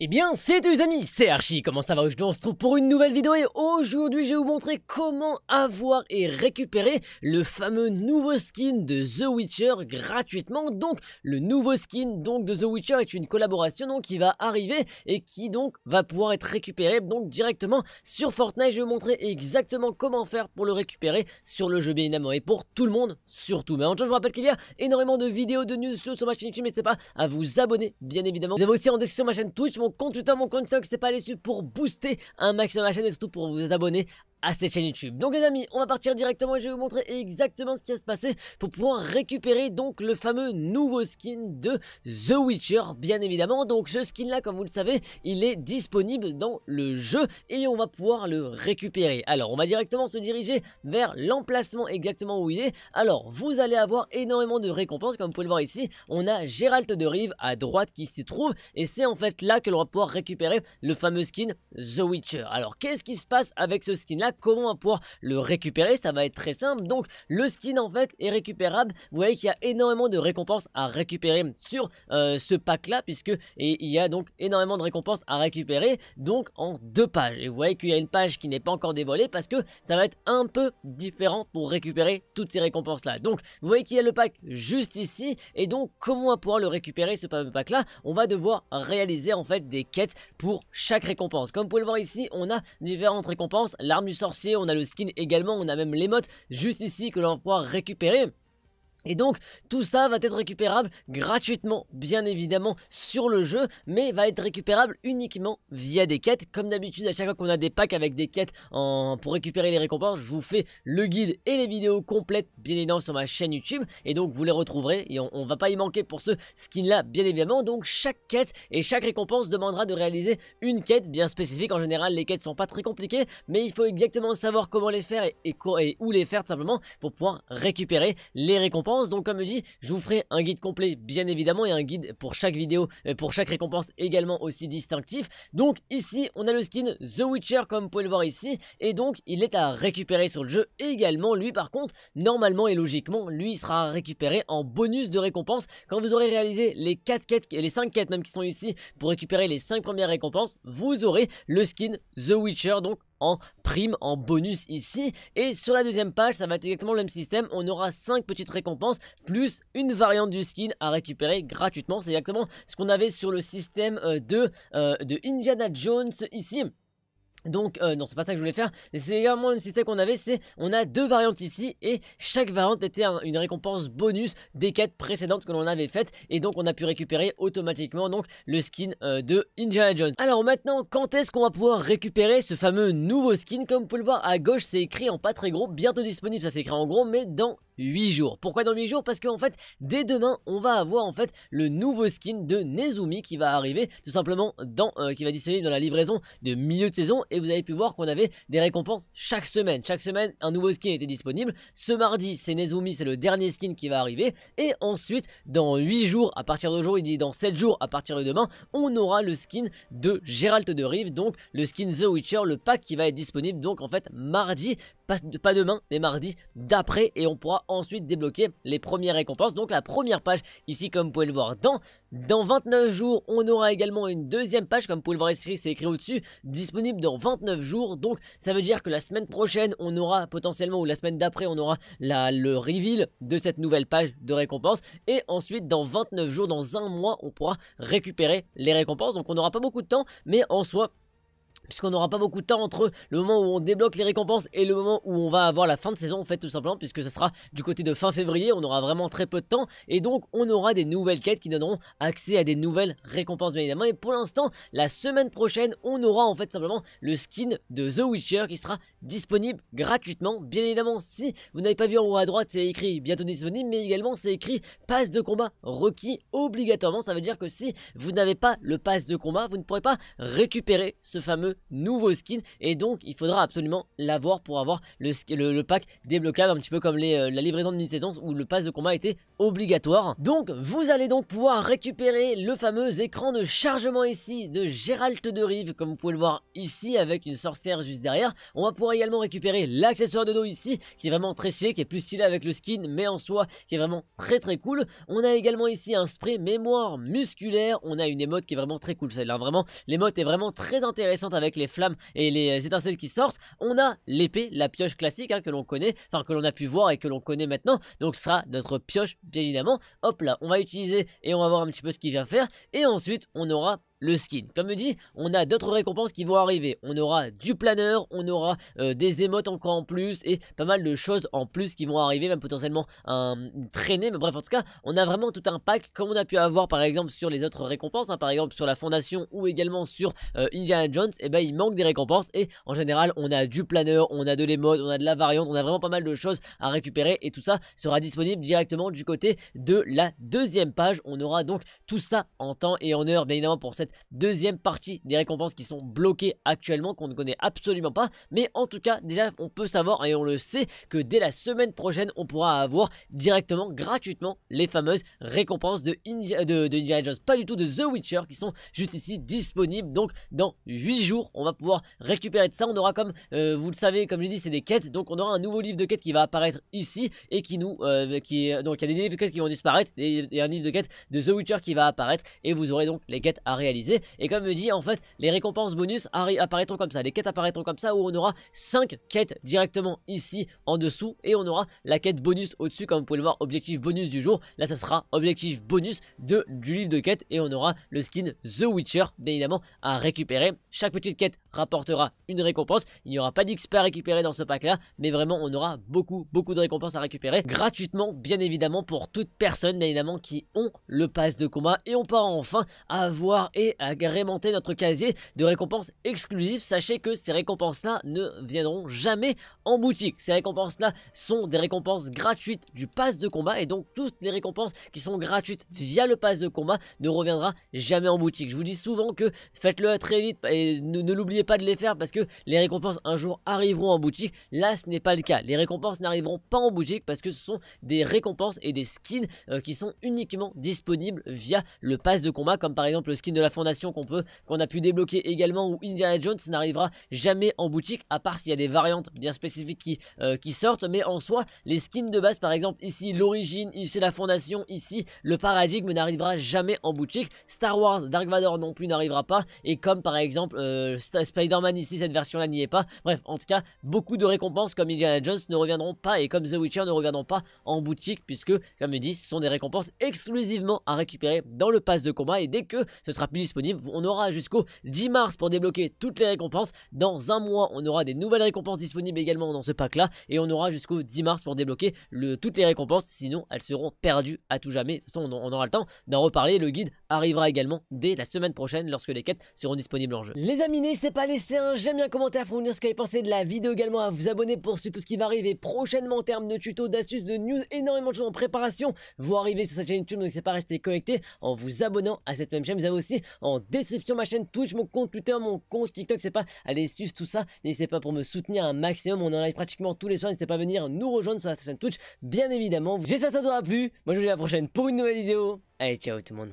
Et eh bien, c'est les amis, c'est Archie, comment ça va Aujourd'hui on se trouve pour une nouvelle vidéo et aujourd'hui je vais vous montrer comment avoir et récupérer le fameux nouveau skin de The Witcher gratuitement. Donc le nouveau skin donc de The Witcher est une collaboration donc qui va arriver et qui donc va pouvoir être récupéré donc directement sur Fortnite. Je vais vous montrer exactement comment faire pour le récupérer sur le jeu bien évidemment et pour tout le monde surtout. Mais en tout cas je vous rappelle qu'il y a énormément de vidéos de news sur ma chaîne YouTube, n'hésitez pas à vous abonner bien évidemment. Vous avez aussi en description ma chaîne Twitch mon compte Twitter, mon compte TikTok, c'est pas l'issue pour booster un maximum ma chaîne et surtout pour vous abonner cette chaîne YouTube. Donc les amis, on va partir directement et je vais vous montrer exactement ce qui a se passer pour pouvoir récupérer donc le fameux nouveau skin de The Witcher, bien évidemment. Donc ce skin là, comme vous le savez, il est disponible dans le jeu et on va pouvoir le récupérer. Alors on va directement se diriger vers l'emplacement exactement où il est. Alors vous allez avoir énormément de récompenses, comme vous pouvez le voir ici. On a Gérald de Rive à droite qui s'y trouve et c'est en fait là que l'on va pouvoir récupérer le fameux skin The Witcher. Alors qu'est-ce qui se passe avec ce skin là Comment on va pouvoir le récupérer Ça va être très simple. Donc le skin en fait est récupérable. Vous voyez qu'il y a énormément de récompenses à récupérer sur euh, ce pack là puisque il y a donc énormément de récompenses à récupérer donc en deux pages. Et vous voyez qu'il y a une page qui n'est pas encore dévoilée parce que ça va être un peu différent pour récupérer toutes ces récompenses là. Donc vous voyez qu'il y a le pack juste ici et donc comment on va pouvoir le récupérer ce pack là On va devoir réaliser en fait des quêtes pour chaque récompense. Comme vous pouvez le voir ici, on a différentes récompenses, l'arme du on a le skin également, on a même l'émote juste ici que l'on va pouvoir récupérer. Et donc tout ça va être récupérable gratuitement bien évidemment sur le jeu mais va être récupérable uniquement via des quêtes comme d'habitude à chaque fois qu'on a des packs avec des quêtes pour récupérer les récompenses je vous fais le guide et les vidéos complètes bien évidemment sur ma chaîne YouTube et donc vous les retrouverez et on, va pas y manquer pour ce skin là bien évidemment donc chaque quête et chaque récompense demandera de réaliser une quête bien spécifique en général les quêtes sont pas très compliquées mais il faut exactement savoir comment les faire et, et où les faire tout simplement pour pouvoir récupérer les récompenses donc comme je dis, je vous ferai un guide complet bien évidemment et un guide pour chaque vidéo, euh, pour chaque récompense également aussi distinctif. Donc ici on a le skin The Witcher comme vous pouvez le voir ici et donc il est à récupérer sur le jeu également. Lui par contre normalement et logiquement lui sera récupéré en bonus de récompense quand vous aurez réalisé les 4 quêtes, et les 5 quêtes même qui sont ici pour récupérer les 5 premières récompenses. Vous aurez le skin The Witcher donc en prime, en bonus ici. Et sur la deuxième page, ça va être exactement le même système. On aura 5 petites récompenses, plus une variante du skin à récupérer gratuitement. C'est exactement ce qu'on avait sur le système euh, de, euh, de Indiana Jones ici. Donc, euh, non, c'est pas ça que je voulais faire. C'est également une cité qu'on avait, c'est on a deux variantes ici et chaque variante était une récompense bonus des quêtes précédentes que l'on avait faites et donc on a pu récupérer automatiquement donc le skin euh, de Indiana John. Alors maintenant, quand est-ce qu'on va pouvoir récupérer ce fameux nouveau skin Comme vous pouvez le voir à gauche, c'est écrit en pas très gros, bientôt disponible, ça s'écrit en gros, mais dans 8 jours. Pourquoi dans 8 jours Parce qu'en fait, dès demain, on va avoir en fait le nouveau skin de Nezumi qui va arriver tout simplement dans euh, qui va disponible dans la livraison de milieu de saison et vous avez pu voir qu'on avait des récompenses chaque semaine. Chaque semaine, un nouveau skin était disponible. Ce mardi, c'est Nezumi, c'est le dernier skin qui va arriver et ensuite dans 8 jours à partir d'aujourd'hui, il dans 7 jours à partir de demain, on aura le skin de Gérald de Rive, donc le skin The Witcher, le pack qui va être disponible donc en fait mardi pas, demain, mais mardi d'après, et on pourra ensuite débloquer les premières récompenses, donc la première page ici comme vous pouvez le voir dans, dans 29 jours, on aura également une deuxième page, comme vous pouvez le voir ici, c'est écrit au-dessus, disponible dans 29 jours, donc ça veut dire que la semaine prochaine, on aura potentiellement, ou la semaine d'après, on aura la, le reveal de cette nouvelle page de récompense, et ensuite dans 29 jours, dans un mois, on pourra récupérer les récompenses, donc on n'aura pas beaucoup de temps, mais en soi, puisqu'on n'aura pas beaucoup de temps entre le moment où on débloque les récompenses et le moment où on va avoir la fin de saison en fait tout simplement puisque ce sera du côté de fin février on aura vraiment très peu de temps et donc on aura des nouvelles quêtes qui donneront accès à des nouvelles récompenses bien évidemment et pour l'instant la semaine prochaine on aura en fait simplement le skin de The Witcher qui sera disponible gratuitement bien évidemment si vous n'avez pas vu en haut à droite c'est écrit bientôt disponible mais également c'est écrit passe de combat requis obligatoirement ça veut dire que si vous n'avez pas le passe de combat vous ne pourrez pas récupérer ce fameux Nouveau skin Et donc, il faudra absolument l'avoir pour avoir le, pack débloquable, un petit peu comme les, euh, la livraison de mini saison où le pass de combat était obligatoire. Donc, vous allez donc pouvoir récupérer le fameux écran de chargement ici de Gérald de Rive, comme vous pouvez le voir ici, avec une sorcière juste derrière. On va pouvoir également récupérer l'accessoire de dos ici, qui est vraiment très chic, qui est plus stylé avec le skin, mais en soi, qui est vraiment très très cool. On a également ici un spray mémoire musculaire, on a une émote qui est vraiment très cool celle-là, vraiment, l'émote est vraiment très intéressante avec avec les flammes et les euh, étincelles qui sortent. On a l'épée, la pioche classique hein, que l'on connaît, enfin que l'on a pu voir et que l'on connaît maintenant. Donc sera notre pioche bien évidemment. Hop là, on va utiliser et on va voir un petit peu ce qu'il vient faire. Et ensuite on aura le skin. Comme je dis, on a d'autres récompenses qui vont arriver. On aura du planeur, on aura euh, des émotes encore en plus et pas mal de choses en plus qui vont arriver, même potentiellement un, Mais bref, en tout cas, on a vraiment tout un pack comme on a pu avoir par exemple sur les autres récompenses, hein. par exemple sur la fondation ou également sur euh, Indiana Jones. Et eh ben il manque des récompenses et en général, on a du planeur, on a de l'émote, on a de la variante, on a vraiment pas mal de choses à récupérer et tout ça sera disponible directement du côté de la deuxième page. On aura donc tout ça en temps et en heure, bien évidemment, pour cette deuxième partie des récompenses qui sont bloquées actuellement, qu'on ne connaît absolument pas. Mais en tout cas, déjà, on peut savoir et on le sait que dès la semaine prochaine, on pourra avoir directement, gratuitement, les fameuses récompenses de, Ninja de, Jones, pas du tout de The Witcher, qui sont juste ici disponibles. Donc, dans 8 jours, on va pouvoir récupérer de ça. On aura comme, euh, vous le savez, comme je dis, c'est des quêtes. Donc, on aura un nouveau livre de quêtes qui va apparaître ici et qui nous, euh, qui, donc, il y a des livres de quêtes qui vont disparaître et, et un livre de quêtes de The Witcher qui va apparaître et vous aurez donc les quêtes à réaliser et comme me dit, en fait, les récompenses bonus apparaîtront comme ça, les quêtes apparaîtront comme ça, où on aura 5 quêtes directement ici en dessous, et on aura la quête bonus au-dessus, comme vous pouvez le voir, objectif bonus du jour. Là, ça sera objectif bonus de, du livre de quête, et on aura le skin The Witcher, bien évidemment, à récupérer. Chaque petite quête rapportera une récompense. Il n'y aura pas d'XP à récupérer dans ce pack-là, mais vraiment, on aura beaucoup, beaucoup de récompenses à récupérer, gratuitement, bien évidemment, pour toute personne, bien évidemment, qui ont le pass de combat, et on part enfin à avoir agrémenter notre casier de récompenses exclusives. Sachez que ces récompenses-là ne viendront jamais en boutique. Ces récompenses-là sont des récompenses gratuites du pass de combat et donc toutes les récompenses qui sont gratuites via le pass de combat ne reviendra jamais en boutique. Je vous dis souvent que faites-le très vite et ne, l'oubliez pas de les faire parce que les récompenses un jour arriveront en boutique. Là, ce n'est pas le cas. Les récompenses n'arriveront pas en boutique parce que ce sont des récompenses et des skins euh, qui sont uniquement disponibles via le pass de combat comme par exemple le skin de la fondation qu'on peut, qu'on a pu débloquer également, où Indiana Jones n'arrivera jamais en boutique, à part s'il y a des variantes bien spécifiques qui, euh, qui sortent, mais en soi, les skins de base, par exemple, ici l'origine, ici la fondation, ici le paradigme n'arrivera jamais en boutique, Star Wars, Dark Vador non plus n'arrivera pas, et comme par exemple euh, Spider-Man ici, cette version-là n'y est pas, bref, en tout cas, beaucoup de récompenses comme Indiana Jones ne reviendront pas, et comme The Witcher ne reviendront pas en boutique, puisque, comme je dis, ce sont des récompenses exclusivement à récupérer dans le pass de combat, et dès que ce sera plus disponible. On aura jusqu'au 10 mars pour débloquer toutes les récompenses. Dans un mois, on aura des nouvelles récompenses disponibles également dans ce pack là. Et on aura jusqu'au 10 mars pour débloquer toutes les récompenses. Sinon, elles seront perdues à tout jamais. De toute façon, on, aura le temps d'en reparler. Le guide arrivera également dès la semaine prochaine lorsque les quêtes seront disponibles en jeu. Les amis, n'hésitez pas à laisser un j'aime et un commentaire pour vous dire ce que vous avez pensé de la vidéo également. À vous abonner pour suivre tout ce qui va arriver prochainement en termes de tutos, d'astuces, de news, énormément de choses en préparation. Vous arrivez sur cette chaîne YouTube, donc n'hésitez pas rester connecté en vous abonnant à cette même chaîne. Vous avez aussi en description, ma chaîne Twitch, mon compte Twitter, mon compte TikTok, c'est pas, allez suivre tout ça, n'hésitez pas pour me soutenir un maximum, on est en live pratiquement tous les soirs, n'hésitez pas à venir nous rejoindre sur la chaîne Twitch, bien évidemment. J'espère que ça aura plu, moi je vous dis à la prochaine pour une nouvelle vidéo, allez ciao tout le monde.